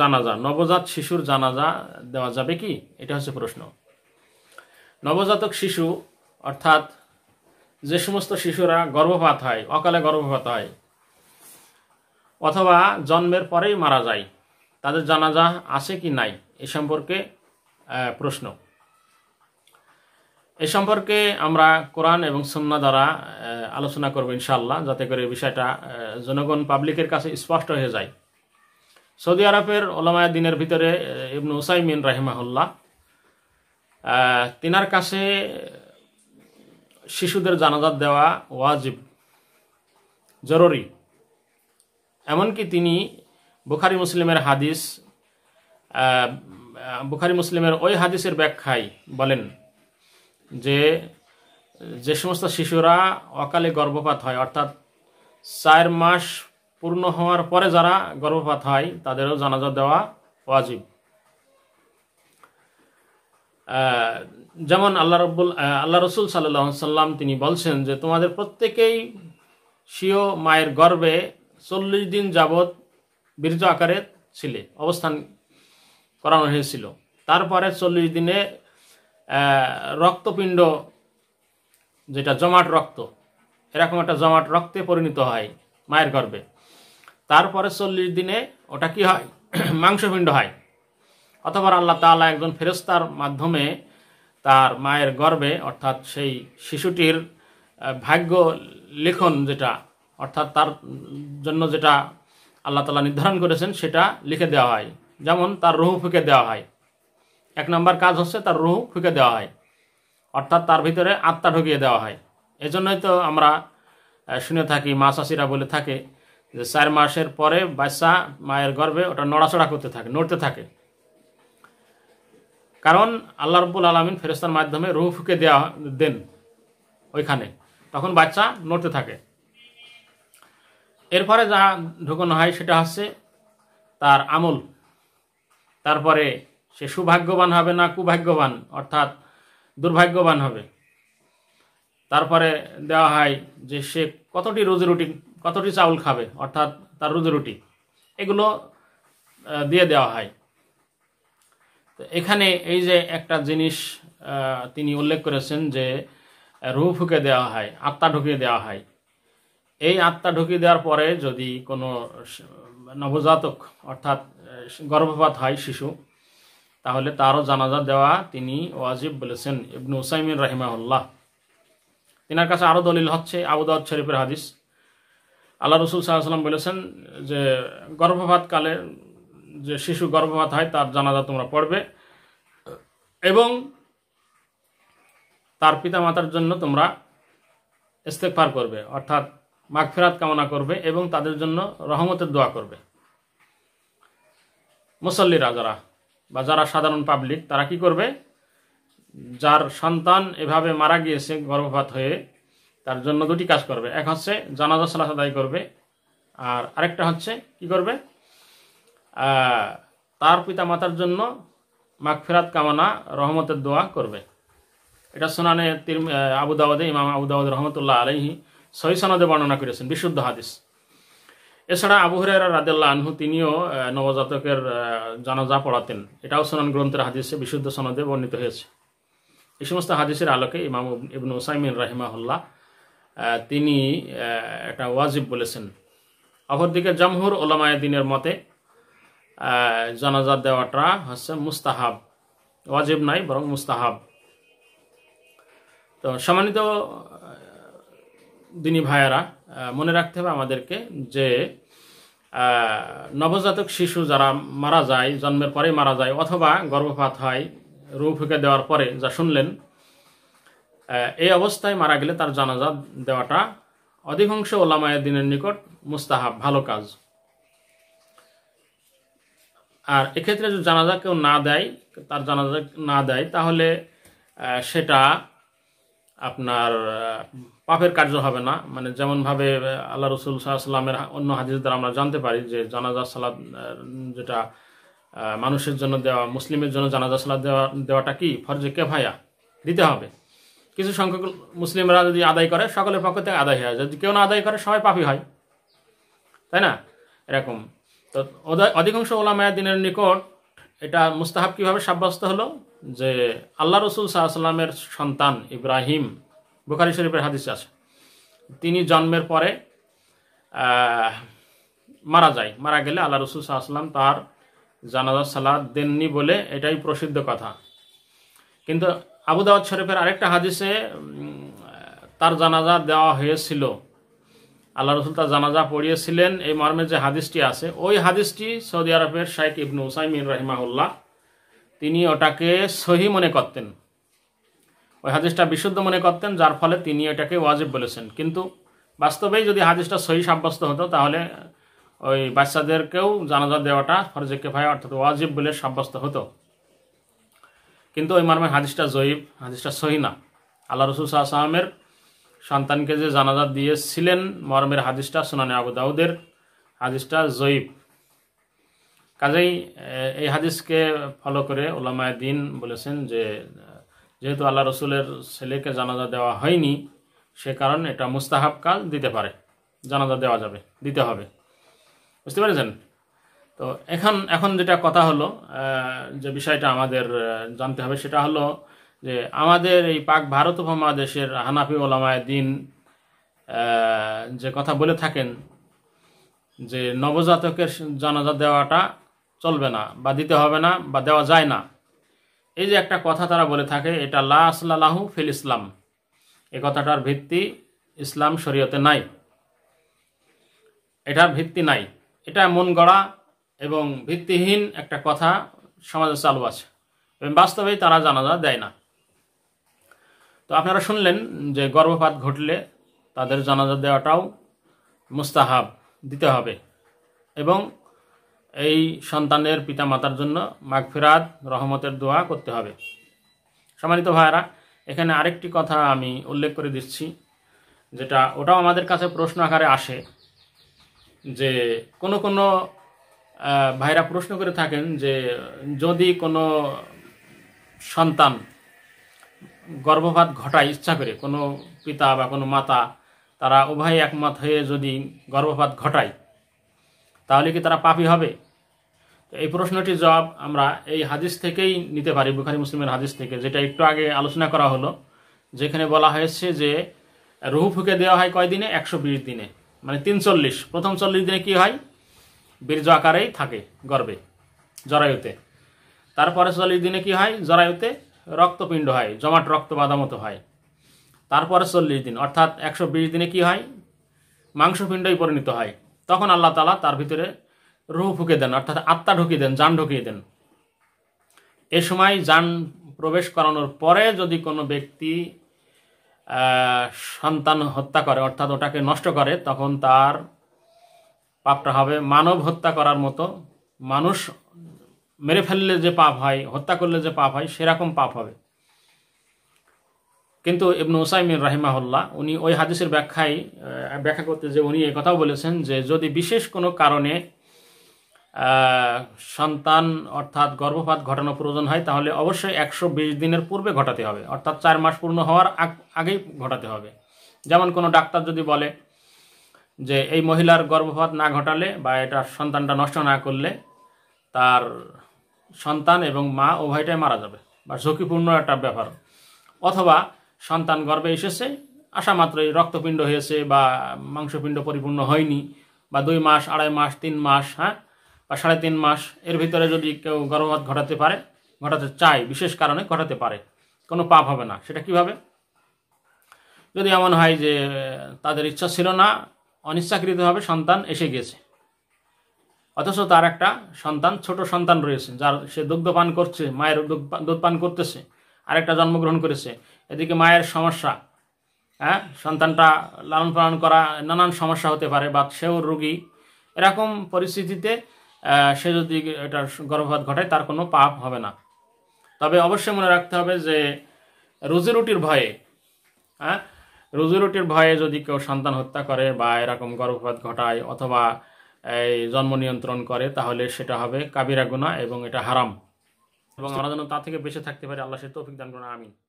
জানাজা নবজাত শিশুর জানাজা দেওয়া যাবে কি এটা হচ্ছে প্রশ্ন নবজাতক শিশু অর্থাৎ যে সমস্ত শিশুরা গর্ভপাত হয় অকালে গর্ভপাত হয় অথবা জন্মের পরেই মারা যায় তাদের জানাজা আছে কি নাই এ সম্পর্কে প্রশ্ন এ সম্পর্কে আমরা কোরআন এবং সন্না দ্বারা আলোচনা করব ইনশাল্লাহ যাতে করে বিষয়টা জনগণ পাবলিকের কাছে স্পষ্ট হয়ে যায় সৌদি আরবের ওলামায় দিনের ভিতরে ইবনু ওসাইমিন রাহিমাহুল্লাহ তিনার কাছে শিশুদের জানাজাত দেওয়া ওয়াজিব জরুরি এমনকি তিনি বুখারি মুসলিমের হাদিস বুখারি মুসলিমের ওই হাদিসের ব্যাখ্যায় বলেন যে যে সমস্ত শিশুরা অকালে গর্ভপাত হয় অর্থাৎ চার মাস পূর্ণ হওয়ার পরে যারা গর্ভপাত হয় তাদেরও জানাজা দেওয়া ওয়াজিব যেমন আল্লাহ রব্বুল আল্লাহ রসুল সাল্লাহ সাল্লাম তিনি বলছেন যে তোমাদের প্রত্যেকেই সিও মায়ের গর্বে চল্লিশ দিন যাবৎ বীর্য আকারে ছিলে অবস্থান করানো হয়েছিল তারপরে চল্লিশ দিনে রক্তপিণ্ড যেটা জমাট রক্ত এরকম একটা জমাট রক্তে পরিণত হয় মায়ের গর্বে তারপরে চল্লিশ দিনে ওটা কি হয় মাংসপিণ্ড হয় অথবা আল্লাহ তালা একজন ফেরস্তার মাধ্যমে তার মায়ের গর্বে অর্থাৎ সেই শিশুটির ভাগ্য লেখন যেটা অর্থাৎ তার জন্য যেটা আল্লাহ তালা নির্ধারণ করেছেন সেটা লিখে দেওয়া হয় যেমন তার রুহু ফুঁকে দেওয়া হয় এক নম্বর কাজ হচ্ছে তার রুহু ফুঁকে দেওয়া হয় অর্থাৎ তার ভিতরে আত্মা ঢুকিয়ে দেওয়া হয় এজন্যই তো আমরা শুনে থাকি মা চাষিরা বলে থাকে যে চার মাসের পরে বাচ্চা মায়ের গর্ভে ওটা নড়াচড়া করতে থাকে নড়তে থাকে কারণ আল্লাহ রব্বুল আলমিন ফেরস্তার মাধ্যমে রুহ ফুকে দেওয়া দেন ওইখানে তখন বাচ্চা নড়তে থাকে এরপরে যা ঢুকানো হয় সেটা হচ্ছে তার আমল তারপরে সে সুভাগ্যবান হবে না কুভাগ্যবান অর্থাৎ দুর্ভাগ্যবান হবে তারপরে দেওয়া হয় যে সে কতটি রুজি রুটি কতটি চাউল খাবে অর্থাৎ তার রুজি রুটি এগুলো দিয়ে দেওয়া হয় তো এখানে এই যে একটা জিনিস তিনি উল্লেখ করেছেন যে রু ফুকে দেওয়া হয় আত্মা ঢুকিয়ে দেওয়া হয় এই আত্মা ঢুকিয়ে দেওয়ার পরে যদি কোনো নবজাতক অর্থাৎ গর্ভপাত হয় শিশু তাহলে তারও জানাজা দেওয়া তিনি ওয়াজিব বলেছেন ইবনু উসাইমিন রাহিমাউল্লাহ তিনার কাছে আরও দলিল হচ্ছে আবুদাউদ শরীফের হাদিস আল্লাহ রসুল সাল্লাম বলেছেন যে গর্ভপাতকালে যে শিশু গর্ভপাত হয় তার জানাজা তোমরা পড়বে এবং তার পিতা মাতার জন্য তোমরা ইস্তেকফার করবে অর্থাৎ মাঘফেরাত কামনা করবে এবং তাদের জন্য রহমতের দোয়া করবে মুসল্লিরা যারা বা যারা সাধারণ পাবলিক তারা কি করবে যার সন্তান এভাবে মারা গিয়েছে গর্ভপাত হয়ে তার জন্য দুটি কাজ করবে এক হচ্ছে জানাজা সালাত আদায় করবে আর আরেকটা হচ্ছে কি করবে তার পিতা মাতার জন্য মাগফিরাত কামনা রহমতের দোয়া করবে এটা সোনানে তির আবু ইমাম আবু রহমতুল্লাহ আলহি সহি সনদে বর্ণনা করেছেন বিশুদ্ধ হাদিস এছাড়া আবু হরেরা রাদেল্লা আনহু তিনিও নবজাতকের জানাজা পড়াতেন এটাও সোনান গ্রন্থের হাদিসে বিশুদ্ধ সনদে বর্ণিত হয়েছে এই সমস্ত হাদিসের আলোকে ইমাম ইবনু ওসাইমিন রাহিমাহুল্লাহ তিনি এটা ওয়াজিব বলেছেন অপরদিকে জামহুর ওলামায়দিনের মতে জানাজা দেওয়াটা হচ্ছে মুস্তাহাব ওয়াজিব নাই বরং মুস্তাহাব তো সম্মানিত দিনী ভাইয়েরা মনে রাখতে হবে আমাদেরকে যে নবজাতক শিশু যারা মারা যায় জন্মের পরে মারা যায় অথবা গর্ভপাত হয় রু ফুঁকে দেওয়ার পরে যা শুনলেন এই অবস্থায় মারা গেলে তার জানাজা দেওয়াটা অধিকাংশ ওলামায় দিনের নিকট মুস্তাহাব ভালো কাজ আর এক্ষেত্রে যদি জানাজা কেউ না দেয় তার জানাজা না দেয় তাহলে সেটা আপনার পাপের কার্য হবে না মানে যেমনভাবে আল্লাহ রসুল সাল্লামের অন্য হাজির দ্বারা আমরা জানতে পারি যে জানাজা সালাদ যেটা মানুষের জন্য দেওয়া মুসলিমের জন্য জানাজা সালাদ দেওয়া দেওয়াটা কি ফরজে কে ভাইয়া দিতে হবে কিছু সংখ্যক মুসলিমরা যদি আদায় করে সকলের পক্ষ থেকে আদায় হয় যদি কেউ না আদায় করে সবাই পাপি হয় তাই না এরকম তো অধিকাংশ ওলামায় দিনের নিকট এটা মুস্তাহাব কীভাবে সাব্যস্ত হলো যে আল্লাহ রসুল সাহাশাল্লামের সন্তান ইব্রাহিম বুখারি শরীফের হাদিস আছে তিনি জন্মের পরে মারা যায় মারা গেলে আল্লাহ রসুল সাহাশাল্লাম তার জানাজা সালাদ দেননি বলে এটাই প্রসিদ্ধ কথা কিন্তু আবু দাউদ শরীফের আরেকটা হাদিসে তার জানাজা দেওয়া হয়েছিল আল্লাহ রসুল তার জানাজা পড়িয়েছিলেন এই মর্মে যে হাদিসটি আছে ওই হাদিসটি সৌদি আরবের শাইক ইবনু উসাইমিন রহিমাহুল্লাহ তিনি ওটাকে সহি মনে করতেন ওই হাদিসটা বিশুদ্ধ মনে করতেন যার ফলে তিনি ওটাকে ওয়াজিব বলেছেন কিন্তু বাস্তবেই যদি হাদিসটা সহি সাব্যস্ত হতো তাহলে ওই বাচ্চাদেরকেও জানাজা দেওয়াটা ফরজে কেফায় অর্থাৎ ওয়াজিব বলে সাব্যস্ত হতো কিন্তু ওই মর্মে হাদিসটা জয়ীব হাদিসটা সহি না আল্লাহ রসুল শাহ সাহামের সন্তানকে যে জানাজা দিয়েছিলেন মর্মের হাদিসটা সোনানি আবু দাউদের হাদিসটা জয়ীব কাজেই এই হাদিসকে ফলো করে ওলামায় দিন বলেছেন যে যেহেতু আল্লাহ রসুলের ছেলেকে জানাজা দেওয়া হয়নি সে কারণ এটা মুস্তাহাব কাল দিতে পারে জানাজা দেওয়া যাবে দিতে হবে বুঝতে পেরেছেন তো এখন এখন যেটা কথা হলো যে বিষয়টা আমাদের জানতে হবে সেটা হলো যে আমাদের এই পাক ভারত উপমহাদেশের হানাফি ওলামায় দিন যে কথা বলে থাকেন যে নবজাতকের জানাজা দেওয়াটা চলবে না বা দিতে হবে না বা দেওয়া যায় না এই যে একটা কথা তারা বলে থাকে এটা লা ফিল ইসলাম এ কথাটার ভিত্তি ইসলাম শরীয়তে নাই এটার ভিত্তি নাই এটা মন গড়া এবং ভিত্তিহীন একটা কথা সমাজে চালু আছে এবং বাস্তবে তারা জানাজা দেয় না তো আপনারা শুনলেন যে গর্ভপাত ঘটলে তাদের জানাজা দেওয়াটাও মুস্তাহাব দিতে হবে এবং এই সন্তানের পিতা মাতার জন্য মাগফিরাত রহমতের দোয়া করতে হবে সম্মানিত ভাইয়ারা এখানে আরেকটি কথা আমি উল্লেখ করে দিচ্ছি যেটা ওটাও আমাদের কাছে প্রশ্ন আকারে আসে যে কোনো কোনো ভাইরা প্রশ্ন করে থাকেন যে যদি কোনো সন্তান গর্ভপাত ঘটায় ইচ্ছা করে কোনো পিতা বা কোনো মাতা তারা উভয় একমত হয়ে যদি গর্ভপাত ঘটায় তাহলে কি তারা পাপি হবে এই প্রশ্নটির জবাব আমরা এই হাদিস থেকেই নিতে পারি বুখারি মুসলিমের হাদিস থেকে যেটা একটু আগে আলোচনা করা হলো যেখানে বলা হয়েছে যে রুহু ফুকে দেওয়া হয় কয় দিনে একশো দিনে মানে তিনচল্লিশ প্রথম চল্লিশ দিনে কি হয় বীর্য আকারেই থাকে গর্বে জরায়ুতে তারপরে চল্লিশ দিনে কি হয় জরায়ুতে রক্তপিণ্ড হয় জমাট রক্ত বাদামতো হয় তারপরে চল্লিশ দিন অর্থাৎ একশো বিশ দিনে কি হয় মাংসপিণ্ডই পরিণত হয় তখন আল্লাহ তালা তার ভিতরে রুহ ফুকে দেন অর্থাৎ আত্মা ঢুকিয়ে দেন যান ঢুকিয়ে দেন এ সময় যান প্রবেশ করানোর পরে যদি কোনো ব্যক্তি সন্তান হত্যা করে অর্থাৎ ওটাকে নষ্ট করে তখন তার পাপটা হবে মানব হত্যা করার মতো মানুষ মেরে ফেললে যে পাপ হয় হত্যা করলে যে পাপ হয় সেরকম পাপ হবে কিন্তু ইবনু উসাইমিন রাহিমাহুল্লাহ উনি ওই হাদিসের ব্যাখ্যায় ব্যাখ্যা করতে যে উনি কথাও বলেছেন যে যদি বিশেষ কোনো কারণে সন্তান অর্থাৎ গর্ভপাত ঘটানো প্রয়োজন হয় তাহলে অবশ্যই একশো দিনের পূর্বে ঘটাতে হবে অর্থাৎ চার মাস পূর্ণ হওয়ার আগেই ঘটাতে হবে যেমন কোনো ডাক্তার যদি বলে যে এই মহিলার গর্ভপাত না ঘটালে বা এটা সন্তানটা নষ্ট না করলে তার সন্তান এবং মা উভয়টাই মারা যাবে বা ঝুঁকিপূর্ণ একটা ব্যাপার অথবা সন্তান গর্ভে এসেছে আসা মাত্রই রক্তপিণ্ড হয়েছে বা মাংসপিণ্ড পরিপূর্ণ হয়নি বা দুই মাস আড়াই মাস তিন মাস হ্যাঁ বা সাড়ে তিন মাস এর ভিতরে যদি কেউ গর্ভপাত ঘটাতে পারে ঘটাতে চায় বিশেষ কারণে ঘটাতে পারে কোনো পাপ হবে না সেটা কিভাবে যদি এমন হয় যে তাদের ইচ্ছা ছিল না অনিচ্ছাকৃতভাবে সন্তান এসে গেছে অথচ তার একটা সন্তান ছোট সন্তান রয়েছে যার সে দুগ্ধ পান করছে মায়ের দুধ পান করতেছে আরেকটা জন্মগ্রহণ করেছে এদিকে মায়ের সমস্যা হ্যাঁ সন্তানটা লালন পালন করা নানান সমস্যা হতে পারে বা সেও রুগী এরকম পরিস্থিতিতে সে যদি এটা গর্ভপাত ঘটায় তার কোনো পাপ হবে না তবে অবশ্যই মনে রাখতে হবে যে রুজি রুটির ভয়ে হ্যাঁ রুটির ভয়ে যদি কেউ সন্তান হত্যা করে বা এরকম গর্ভপাত ঘটায় অথবা এই জন্ম নিয়ন্ত্রণ করে তাহলে সেটা হবে কাবিরা গুণা এবং এটা হারাম এবং আমরা যেন তা থেকে বেঁচে থাকতে পারি আল্লাহ সে তৌফিক দান করুন আমিন